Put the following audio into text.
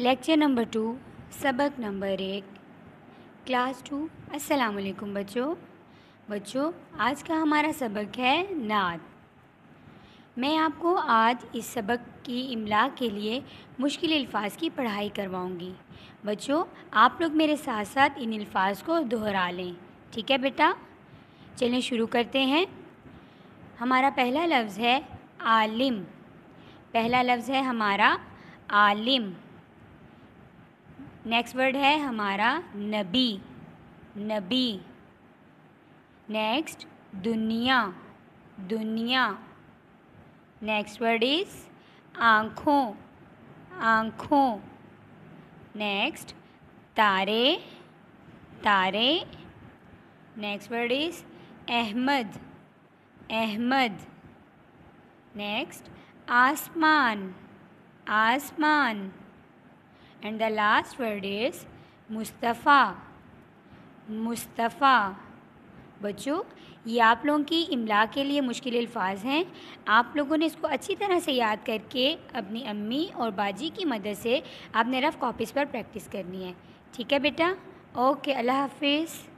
lecture number two सबक number एक class two अस्सलाम वालेकुम बच्चों बच्चों आज का हमारा सबक है नात मैं आपको आज इस सबक की इमला के लिए मुश्किल अल्फाज की पढ़ाई करवाऊंगी बच्चों आप लोग मेरे साथ साथ इन अल्फाज को दोहरा लें ठीक है बेटा चलें शुरू करते हैं हमारा पहला लफ्ज़ है आलिम पहला लफ्ज़ है हमारा आलिम नेक्स्ट वर्ड है हमारा नबी नबी नेक्स्ट दुनिया दुनिया नेक्स्ट वर्ड इज़ आँखों आँखों नेक्स्ट तारे तारे next word is Ahmad Ahmad next आसमान आसमान and the last word is Mustafa Mustafa बच्चों ये आप लोगों की इमला के लिए मुश्किल अल्फाज हैं आप लोगों ने इसको अच्छी तरह से याद करके अपनी अम्मी और बाजी की मदद से आपने रफ़ कॉपीज़ पर प्रैक्टिस करनी है ठीक है बेटा ओके अल्लाह हाफिज़